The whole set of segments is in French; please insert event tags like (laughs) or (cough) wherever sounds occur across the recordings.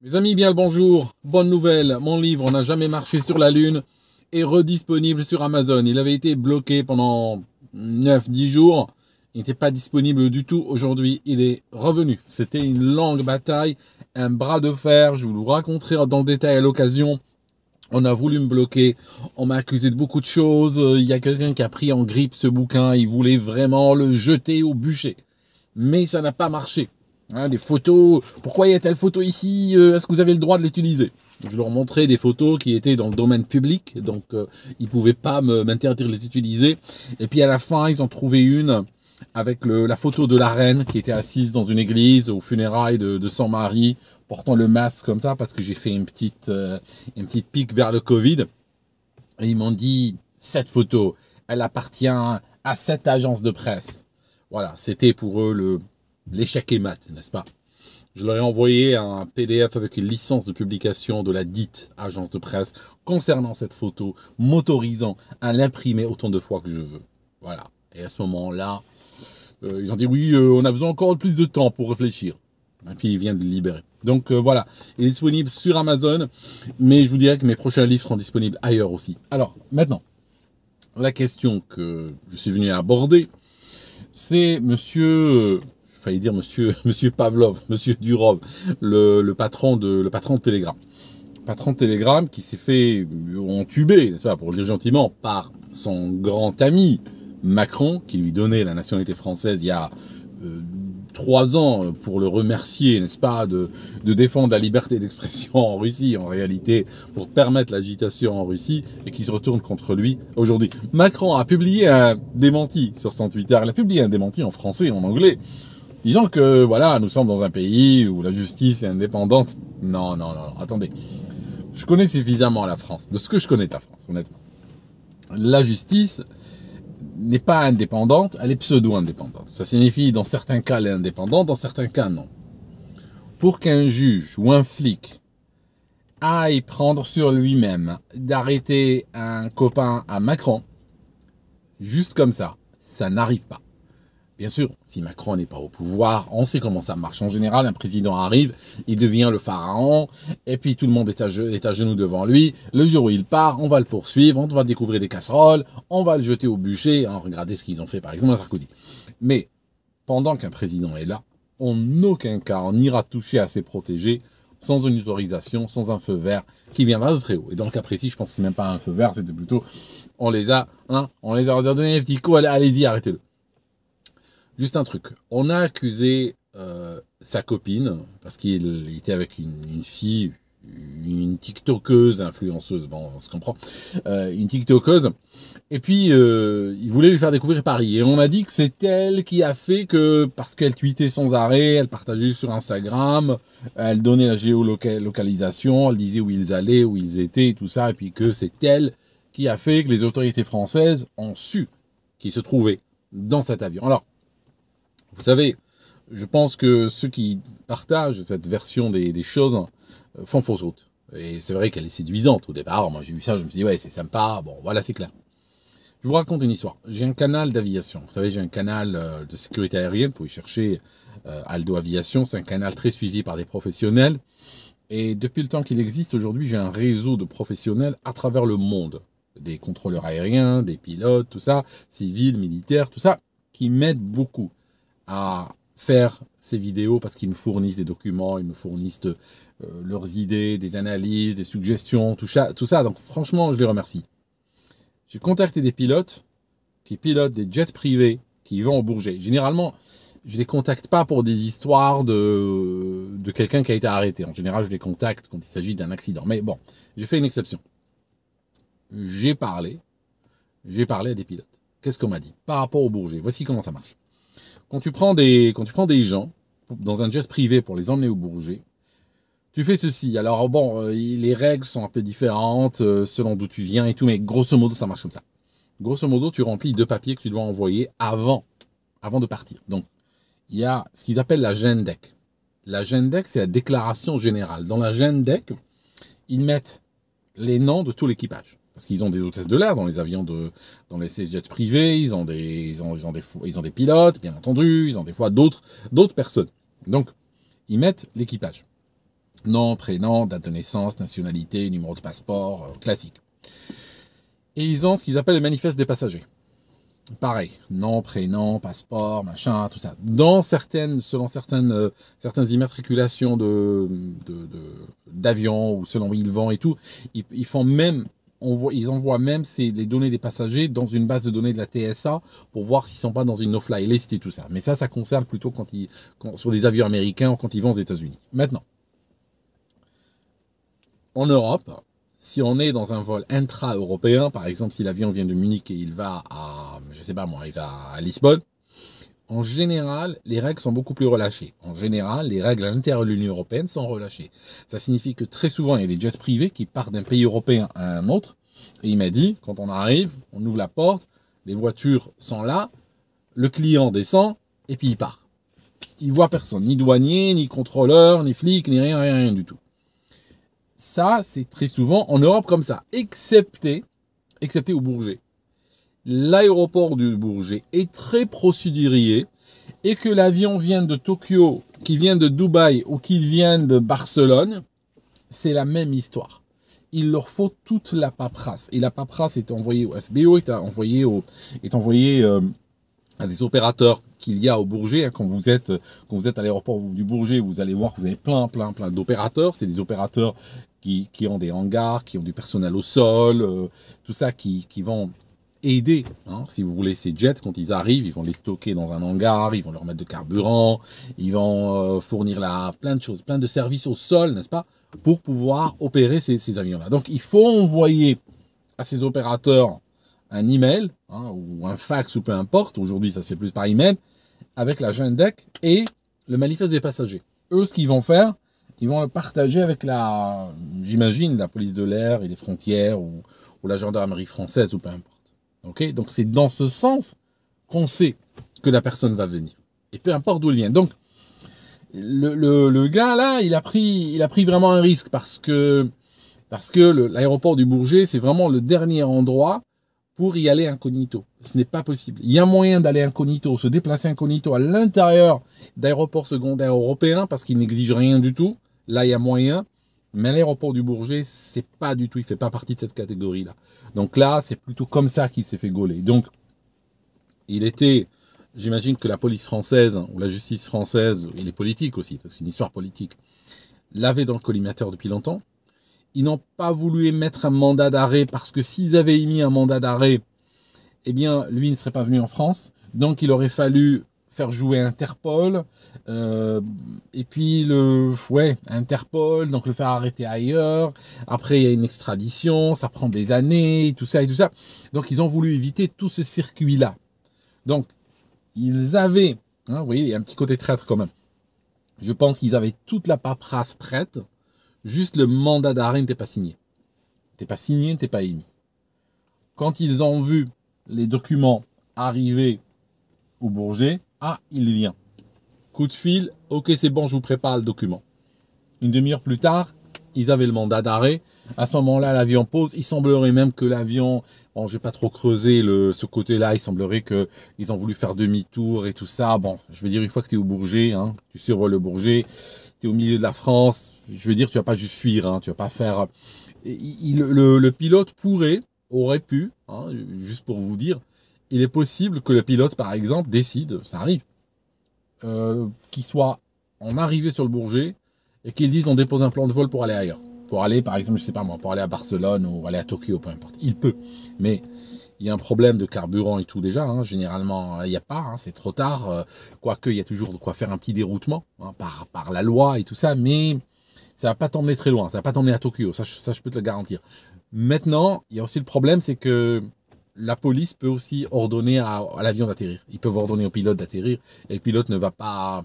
Mes amis, bien le bonjour. Bonne nouvelle. Mon livre On n'a jamais marché sur la Lune est redisponible sur Amazon. Il avait été bloqué pendant 9-10 jours. Il n'était pas disponible du tout. Aujourd'hui, il est revenu. C'était une longue bataille, un bras de fer. Je vous le raconterai dans le détail à l'occasion. On a voulu me bloquer. On m'a accusé de beaucoup de choses. Il y a quelqu'un qui a pris en grippe ce bouquin. Il voulait vraiment le jeter au bûcher. Mais ça n'a pas marché. Hein, des photos, pourquoi y a telle photo ici euh, Est-ce que vous avez le droit de l'utiliser Je leur montrais des photos qui étaient dans le domaine public, donc ils euh, ils pouvaient pas m'interdire de les utiliser. Et puis à la fin, ils ont trouvé une avec la photo de la reine qui était assise dans une église au funérailles de, son mari, portant le masque comme ça, parce que j'ai fait une petite, euh, une petite pique vers le Covid. Et ils m'ont dit, cette photo, elle appartient à cette agence de presse. Voilà, c'était pour eux le, l'échec est mat, n'est-ce pas Je leur ai envoyé un PDF avec une licence de publication de la dite agence de presse concernant cette photo, m'autorisant à l'imprimer autant de fois que je veux. Voilà. Et à ce moment-là, euh, ils ont dit oui, euh, on a besoin encore de plus de temps pour réfléchir. Et puis ils vient de le libérer. Donc euh, voilà, il est disponible sur Amazon, mais je vous dirais que mes prochains livres seront disponibles ailleurs aussi. Alors maintenant, la question que je suis venu aborder, c'est Monsieur failli dire monsieur, (laughs) monsieur Pavlov, monsieur Durov, le, le, patron de, le patron de Telegram. Patron de Telegram qui s'est fait entuber, n'est-ce pas, pour le dire gentiment, par son grand ami Macron, qui lui donnait la nationalité française il y a euh, trois ans pour le remercier, n'est-ce pas, de, de, défendre la liberté d'expression en Russie, en réalité, pour permettre l'agitation en Russie, et qui se retourne contre lui aujourd'hui. Macron a publié un démenti sur son Twitter. Il a publié un démenti en français, en anglais, Disons que voilà, nous sommes dans un pays où la justice est indépendante. Non, non, non, non. attendez. Je connais suffisamment la France, de ce que je connais de la France, honnêtement. La justice n'est pas indépendante, elle est pseudo-indépendante. Ça signifie, dans certains cas, elle est indépendante, dans certains cas, non. Pour qu'un juge ou un flic aille prendre sur lui-même d'arrêter un copain à Macron, juste comme ça, ça n'arrive pas. Bien sûr, si Macron n'est pas au pouvoir, on sait comment ça marche. En général, un président arrive, il devient le pharaon, et puis tout le monde est à, genoux devant lui. Le jour où il part, on va le poursuivre, on va découvrir des casseroles, on va le jeter au bûcher. Hein, regardez ce qu'ils ont fait, par exemple, à Sarkozy. Mais pendant qu'un président est là, en aucun cas on ira toucher à ses protégés sans une autorisation, sans un feu vert qui viendra de très haut. Et dans le cas précis, je pense que c'est même pas un feu vert, c'était plutôt on les a, hein, on les a donné les petit allez-y, arrêtez-le. Juste un truc. On a accusé euh, sa copine, parce qu'il était avec une, fille, une TikTokeuse, influenceuse, bon, on se comprend, euh, une TikTokeuse. Et puis, euh, il voulait lui faire découvrir Paris. Et on a dit que c'est elle qui a fait que, parce qu'elle tweetait sans arrêt, elle partageait sur Instagram, elle donnait la géolocalisation, elle disait où ils allaient, où ils étaient, tout ça, et puis que c'est elle qui a fait que les autorités françaises ont su qu'ils se trouvaient dans cet avion. Alors, vous savez, je pense que ceux qui partagent cette version des, choses euh, font fausse route. Et c'est vrai qu'elle est séduisante au départ. Moi, j'ai vu ça, je me suis dit, ouais, c'est sympa. Bon, voilà, c'est clair. Je vous raconte une histoire. J'ai un canal d'aviation. Vous savez, j'ai un canal euh, de sécurité aérienne. Vous pouvez chercher euh, Aldo Aviation. C'est un canal très suivi par des professionnels. Et depuis le temps qu'il existe, aujourd'hui, j'ai un réseau de professionnels à travers le monde. Des contrôleurs aériens, des pilotes, tout ça, civils, militaires, tout ça, qui m'aident beaucoup à faire ces vidéos parce qu'ils me fournissent des documents, ils me fournissent euh, leurs idées, des analyses, des suggestions, tout ça, tout ça. Donc franchement, je les remercie. J'ai contacté des pilotes qui pilotent des jets privés qui vont au Bourget. Généralement, je les contacte pas pour des histoires de, de quelqu'un qui a été arrêté. En général, je les contacte quand il s'agit d'un accident. Mais bon, j'ai fait une exception. J'ai parlé, j'ai parlé à des pilotes. Qu'est-ce qu'on m'a dit par rapport au Bourget Voici comment ça marche. Quand tu prends des, quand tu prends des gens dans un jet privé pour les emmener au Bourget, tu fais ceci. Alors bon, euh, les règles sont un peu différentes euh, selon d'où tu viens et tout, mais grosso modo, ça marche comme ça. Grosso modo, tu remplis deux papiers que tu dois envoyer avant, avant de partir. Donc, il y a ce qu'ils appellent la GENDEC. La GENDEC, c'est la déclaration générale. Dans la GENDEC, ils mettent les noms de tout l'équipage parce qu'ils ont des hôtesses de l'air dans les avions de, dans les jets privés, ils ont des, ils ont, ils ont des pilotes, bien entendu, ils ont des fois d'autres, d'autres personnes. Donc, ils mettent l'équipage. Nom, prénom, date de naissance, nationalité, numéro de passeport, euh, classique. Et ils ont ce qu'ils appellent le manifeste des passagers. Pareil, nom, prénom, passeport, machin, tout ça. Dans certaines, selon certaines, euh, certaines immatriculations de, d'avions ou selon où ils vont et tout, ils font même on voit, ils envoient même ces, les données des passagers dans une base de données de la TSA pour voir s'ils sont pas dans une no-fly list et tout ça. Mais ça, ça concerne plutôt quand ils, quand, sur des avions américains quand ils vont aux États-Unis. Maintenant, en Europe, si on est dans un vol intra-européen, par exemple, si l'avion vient de Munich et il va à, je sais pas moi, il va à Lisbonne, en général, les règles sont beaucoup plus relâchées. En général, les règles à l'intérieur de l'Union européenne sont relâchées. Ça signifie que très souvent, il y a des jets privés qui partent d'un pays européen à un autre. Et il m'a dit, quand on arrive, on ouvre la porte, les voitures sont là, le client descend, et puis il part. Il voit personne, ni douanier, ni contrôleur, ni flic, ni rien, rien, rien du tout. Ça, c'est très souvent en Europe comme ça, excepté, excepté au Bourget l'aéroport du Bourget est très procédurier et que l'avion vient de Tokyo, qui vient de Dubaï ou qu'il vient de Barcelone, c'est la même histoire. Il leur faut toute la paperasse. Et la paperasse est envoyée au FBO, est envoyée, au, est envoyée euh, à des opérateurs qu'il y a au Bourget. Hein. Quand vous êtes, quand vous êtes à l'aéroport du Bourget, vous allez voir que vous avez plein, plein, plein d'opérateurs. C'est des opérateurs qui, ont des hangars, qui ont du personnel au sol, euh, tout ça qui, qui vont aider. Hein. si vous voulez, ces jets, quand ils arrivent, ils vont les stocker dans un hangar, ils vont leur mettre de carburant, ils vont euh, fournir là, plein de choses, plein de services au sol, n'est-ce pas, pour pouvoir opérer ces, ces avions-là. Donc il faut envoyer à ces opérateurs un email hein, ou un fax ou peu importe. Aujourd'hui, ça se fait plus par email avec la deck et le manifeste des passagers. Eux, ce qu'ils vont faire, ils vont le partager avec la, j'imagine, la police de l'air et des frontières ou, ou la gendarmerie française ou peu importe. Donc c'est dans ce sens qu'on sait que la personne va venir. Et peu importe d'où elle vient. Donc le, gars là, il a pris, il a pris vraiment un risque parce que parce que l'aéroport du Bourget, c'est vraiment le dernier endroit pour y aller incognito. Ce n'est pas possible. Il y a moyen d'aller incognito, se déplacer incognito à l'intérieur d'aéroports secondaires européens parce qu'il n'exige rien du tout. Là, il y a moyen. Mais l'aéroport du Bourget, c'est pas du tout, il fait pas partie de cette catégorie-là. Donc là, c'est plutôt comme ça qu'il s'est fait gauler. Donc, il était, j'imagine que la police française, hein, ou la justice française, et les politiques aussi, parce que c'est une histoire politique, l'avait dans le collimateur depuis longtemps. Ils n'ont pas voulu émettre un mandat d'arrêt, parce que s'ils avaient émis un mandat d'arrêt, eh bien, lui ne serait pas venu en France. Donc, il aurait fallu faire jouer Interpol, euh, et puis le, ouais, Interpol, donc le faire arrêter ailleurs, après il y a une extradition, ça prend des années, tout ça et tout ça. Donc ils ont voulu éviter tout ce circuit-là. Donc, ils avaient, hein, vous voyez, il y a un petit côté traître quand même. Je pense qu'ils avaient toute la paperasse prête, juste le mandat d'arrêt n'était pas signé. N'était pas signé, n'était pas émis. Quand ils ont vu les documents arriver au Bourget, ah, il vient. Coup de fil, ok c'est bon, je vous prépare le document. Une demi-heure plus tard, ils avaient le mandat d'arrêt. À ce moment-là, l'avion pose. Il semblerait même que l'avion, bon, j'ai pas trop creusé ce côté-là. Il semblerait que ils ont voulu faire demi-tour et tout ça. Bon, je veux dire, une fois que tu es au Bourget, hein, tu survoles le Bourget, tu es au milieu de la France. Je veux dire, tu vas pas juste fuir, hein, tu vas pas faire. Euh, le, pilote pourrait, aurait pu, hein, juste pour vous dire, il est possible que le pilote, par exemple, décide, ça arrive, euh, qu'il soit en arrivée sur le Bourget et qu'il dise on dépose un plan de vol pour aller ailleurs. Pour aller, par exemple, je sais pas moi, pour aller à Barcelone ou aller à Tokyo, peu importe. Il peut. Mais il y a un problème de carburant et tout déjà. Hein. Généralement, hein, il n'y a pas, hein. c'est trop tard. Euh, quoique, il y a toujours de quoi faire un petit déroutement par, la loi et tout ça. Mais ça va pas t'emmener très loin. Ça va pas t'emmener à Tokyo. Ça, ça, je peux te le garantir. Maintenant, il y a aussi le problème, c'est que la police peut aussi ordonner à, l'avion d'atterrir. Ils peuvent ordonner au pilote d'atterrir et le pilote ne va pas,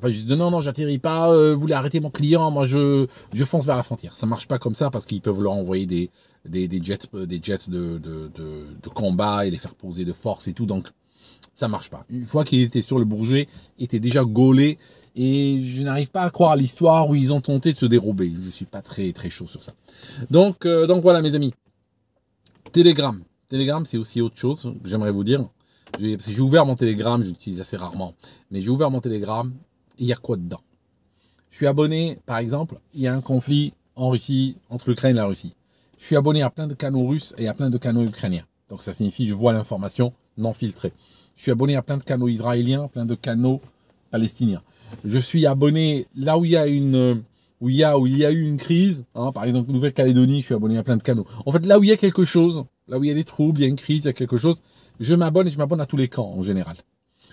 pas juste dire non, non, j'atterris pas, euh, vous voulez arrêter mon client, moi je, je fonce vers la frontière. Ça marche pas comme ça parce qu'ils peuvent leur envoyer des, des, jets, des jets de, combat et les faire poser de force et tout. Donc ça marche pas. Une fois qu'il était sur le Bourget, il était déjà gaulé et je n'arrive pas à croire à l'histoire où ils ont tenté de se dérober. Je suis pas très très chaud sur ça. Donc euh, donc voilà mes amis. Telegram, Telegram, c'est aussi autre chose, j'aimerais vous dire. J'ai, ouvert mon Telegram, j'utilise assez rarement, mais j'ai ouvert mon Telegram, il y a quoi dedans Je suis abonné, par exemple, il y a un conflit en Russie, entre l'Ukraine et la Russie. Je suis abonné à plein de canaux russes et à plein de canaux ukrainiens. Donc ça signifie je vois l'information non filtrée. Je suis abonné à plein de canaux israéliens, plein de canaux palestiniens. Je suis abonné là où il y a une où il y a où il y a eu une crise, hein, par exemple Nouvelle-Calédonie, je suis abonné à plein de canaux. En fait, là où il y a quelque chose, là où il y a des troubles, il y a une crise, il y a quelque chose, je m'abonne et je m'abonne à tous les camps en général.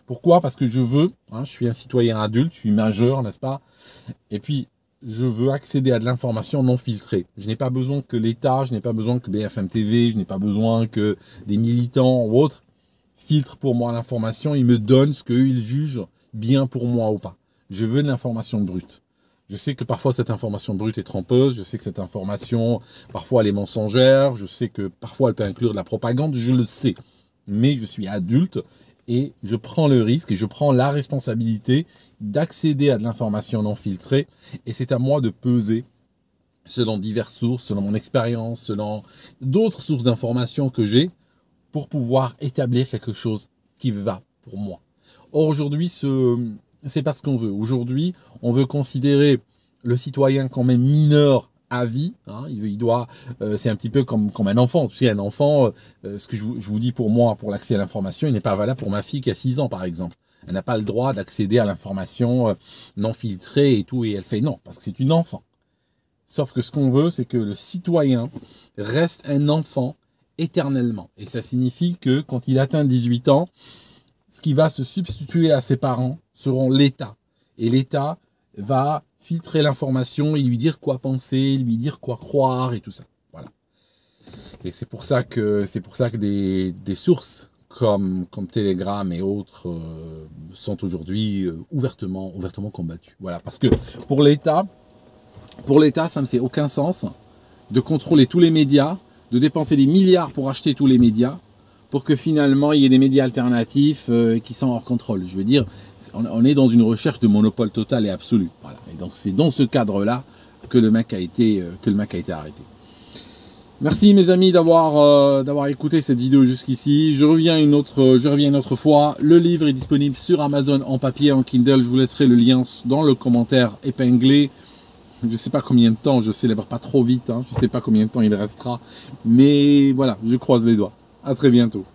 Pourquoi Parce que je veux, hein, je suis un citoyen adulte, je suis majeur, n'est-ce pas Et puis, je veux accéder à de l'information non filtrée. Je n'ai pas besoin que l'État, je n'ai pas besoin que BFM TV, je n'ai pas besoin que des militants ou autres filtrent pour moi l'information, ils me donnent ce qu'ils jugent bien pour moi ou pas. Je veux de l'information brute. Je sais que parfois cette information brute est trompeuse, je sais que cette information, parfois elle est mensongère, je sais que parfois elle peut inclure de la propagande, je le sais. Mais je suis adulte et je prends le risque et je prends la responsabilité d'accéder à de l'information non filtrée et c'est à moi de peser selon diverses sources, selon mon expérience, selon d'autres sources d'informations que j'ai pour pouvoir établir quelque chose qui va pour moi. Or aujourd'hui, ce, c'est parce qu'on veut. Aujourd'hui, on veut considérer le citoyen quand même mineur à vie. Hein, il, doit, euh, c'est un petit peu comme, comme un enfant. Tu un enfant, euh, euh, ce que je, vous dis pour moi, pour l'accès à l'information, il n'est pas valable pour ma fille qui a 6 ans, par exemple. Elle n'a pas le droit d'accéder à l'information non filtrée et tout, et elle fait non, parce que c'est une enfant. Sauf que ce qu'on veut, c'est que le citoyen reste un enfant éternellement. Et ça signifie que quand il atteint 18 ans, ce qui va se substituer à ses parents seront l'État. Et l'État va filtrer l'information et lui dire quoi penser, lui dire quoi croire et tout ça. Voilà. Et c'est pour ça que, c'est pour ça que des, sources comme, comme Telegram et autres euh, sont aujourd'hui euh, ouvertement, ouvertement Voilà, parce que pour l'État, pour l'État, ça ne fait aucun sens de contrôler tous les médias, de dépenser des milliards pour acheter tous les médias, pour que finalement il y ait des médias alternatifs euh, qui sont hors contrôle. Je veux dire, on, est dans une recherche de monopole total et absolu. Et donc c'est dans ce cadre-là que le mec a été, euh, que le a été arrêté. Merci mes amis d'avoir euh, d'avoir écouté cette vidéo jusqu'ici. Je reviens une autre je reviens autre fois. Le livre est disponible sur Amazon en papier en Kindle. Je vous laisserai le lien dans le commentaire épinglé. Je ne sais pas combien de temps. Je ne célèbre pas trop vite. Je hein. Je sais pas combien de temps il restera. Mais voilà, je croise les doigts. À très bientôt.